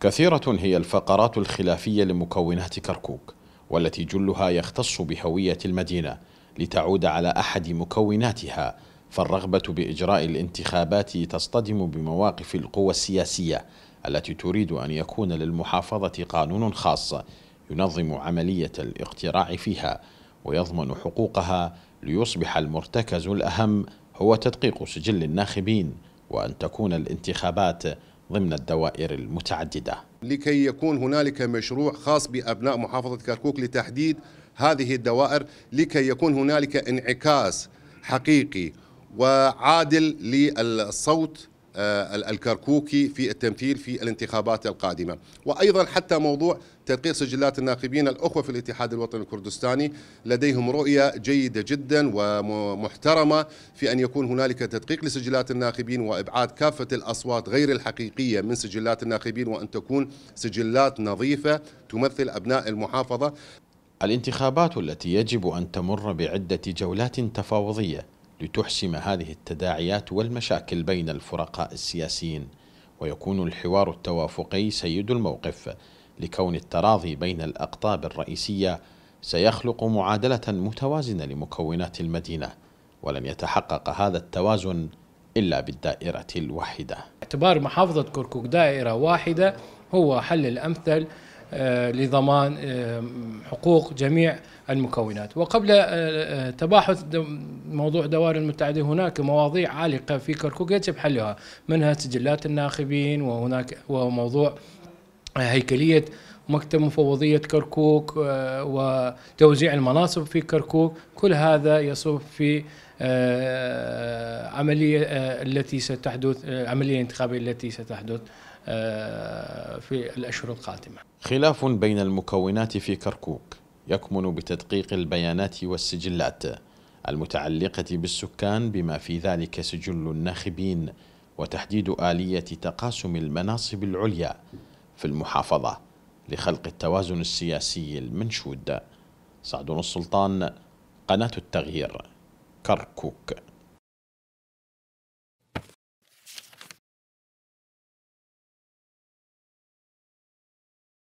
كثيرة هي الفقرات الخلافية لمكونات كركوك والتي جلها يختص بهوية المدينة لتعود على أحد مكوناتها فالرغبة بإجراء الانتخابات تصطدم بمواقف القوى السياسية التي تريد أن يكون للمحافظة قانون خاص ينظم عملية الاقتراع فيها ويضمن حقوقها ليصبح المرتكز الأهم هو تدقيق سجل الناخبين وأن تكون الانتخابات ضمن الدوائر المتعددة لكي يكون هنالك مشروع خاص بأبناء محافظة كركوك لتحديد هذه الدوائر لكي يكون هنالك انعكاس حقيقي وعادل للصوت آه، الكركوكي في التمثيل في الانتخابات القادمة وأيضا حتى موضوع تنقيح سجلات الناخبين الأخوة في الاتحاد الوطني الكردستاني لديهم رؤية جيدة جدا ومحترمة في أن يكون هنالك تدقيق لسجلات الناخبين وإبعاد كافة الأصوات غير الحقيقية من سجلات الناخبين وأن تكون سجلات نظيفة تمثل أبناء المحافظة الانتخابات التي يجب أن تمر بعدة جولات تفاوضية لتحسم هذه التداعيات والمشاكل بين الفرقاء السياسيين ويكون الحوار التوافقي سيد الموقف لكون التراضي بين الأقطاب الرئيسية سيخلق معادلة متوازنة لمكونات المدينة ولن يتحقق هذا التوازن إلا بالدائرة الواحدة اعتبار محافظة كركوك دائرة واحدة هو حل الأمثل آه، لضمان آه، حقوق جميع المكونات وقبل آه، تباحث موضوع دوار المتعدين هناك مواضيع عالقة في كركوك يجب حلها منها سجلات الناخبين وهناك وموضوع هيكليه مكتب مفوضية كركوك آه، وتوزيع المناصب في كركوك كل هذا يصب في آه، عملية آه، التي ستحدث عملية انتخابية التي ستحدث في الأشهر القادمة خلاف بين المكونات في كركوك يكمن بتدقيق البيانات والسجلات المتعلقة بالسكان بما في ذلك سجل الناخبين وتحديد آلية تقاسم المناصب العليا في المحافظة لخلق التوازن السياسي المنشود صعدون السلطان قناة التغيير كركوك